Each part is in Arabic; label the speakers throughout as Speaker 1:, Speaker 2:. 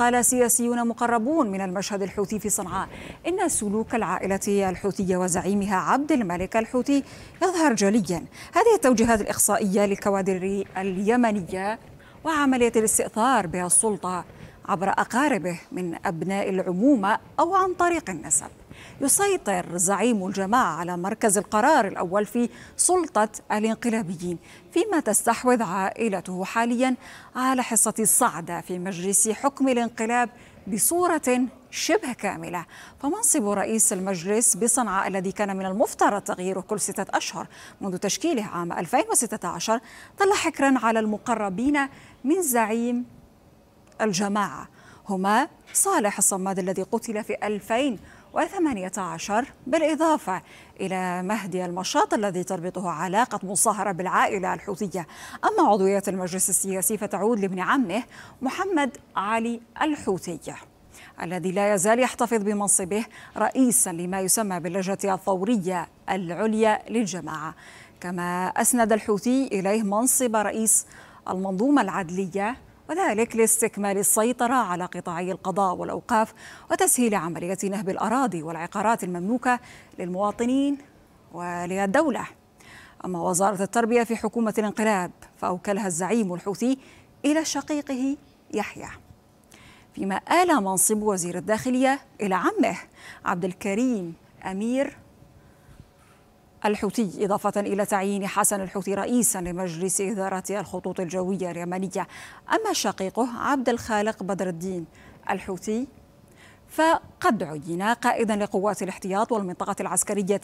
Speaker 1: قال سياسيون مقربون من المشهد الحوثي في صنعاء إن سلوك العائلة الحوثية وزعيمها عبد الملك الحوثي يظهر جليا هذه التوجيهات الإخصائية للكوادر اليمنية وعملية الاستئثار بها السلطة عبر أقاربه من أبناء العمومة أو عن طريق النسب يسيطر زعيم الجماعة على مركز القرار الأول في سلطة الانقلابيين فيما تستحوذ عائلته حاليا على حصة الصعدة في مجلس حكم الانقلاب بصورة شبه كاملة فمنصب رئيس المجلس بصنعاء الذي كان من المفترض تغييره كل ستة أشهر منذ تشكيله عام 2016 طل حكرا على المقربين من زعيم الجماعة هما صالح الصماد الذي قتل في 2018 بالإضافة إلى مهدي المشاط الذي تربطه علاقة مصاهرة بالعائلة الحوثية أما عضوية المجلس السياسي فتعود لابن عمه محمد علي الحوثي الذي لا يزال يحتفظ بمنصبه رئيسا لما يسمى باللجنة الثورية العليا للجماعة كما أسند الحوثي إليه منصب رئيس المنظومة العدلية وذلك لاستكمال السيطرة على قطاعي القضاء والأوقاف وتسهيل عملية نهب الأراضي والعقارات المملوكة للمواطنين وللدولة أما وزارة التربية في حكومة الانقلاب فأوكلها الزعيم الحوثي إلى شقيقه يحيى فيما آل منصب وزير الداخلية إلى عمه عبد الكريم أمير الحوثي إضافة إلى تعيين حسن الحوثي رئيسا لمجلس إدارة الخطوط الجوية اليمنية أما شقيقه عبد الخالق بدر الدين الحوثي فقد عين قائدا لقوات الاحتياط والمنطقة العسكرية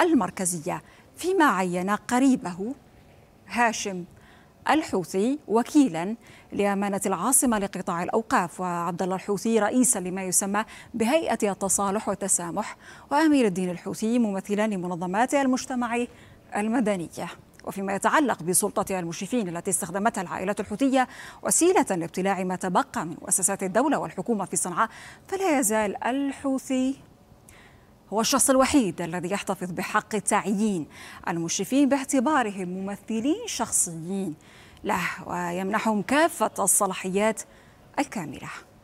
Speaker 1: المركزية فيما عين قريبه هاشم الحوثي وكيلا لأمانة العاصمة لقطاع الأوقاف وعبد الله الحوثي رئيسا لما يسمى بهيئة التصالح والتسامح وأمير الدين الحوثي ممثلا لمنظمات المجتمع المدنية وفيما يتعلق بسلطة المشرفين التي استخدمتها العائلة الحوثية وسيلة لابتلاع ما تبقى من مؤسسات الدولة والحكومة في صنعاء فلا يزال الحوثي هو الشخص الوحيد الذي يحتفظ بحق التعيين المشرفين باعتبارهم ممثلين شخصيين له ويمنحهم كافة الصلاحيات الكاملة